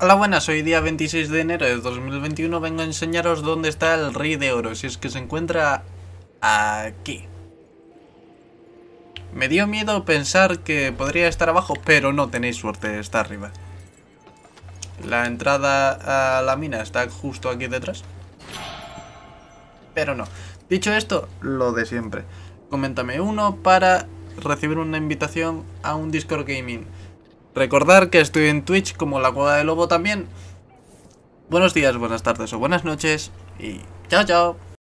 Hola buenas, hoy día 26 de enero de 2021 vengo a enseñaros dónde está el Rey de Oro, si es que se encuentra aquí. Me dio miedo pensar que podría estar abajo, pero no tenéis suerte, está arriba. La entrada a la mina está justo aquí detrás. Pero no. Dicho esto, lo de siempre. Coméntame uno para recibir una invitación a un Discord Gaming. Recordar que estoy en Twitch como La Cueva de Lobo también. Buenos días, buenas tardes o buenas noches y chao chao.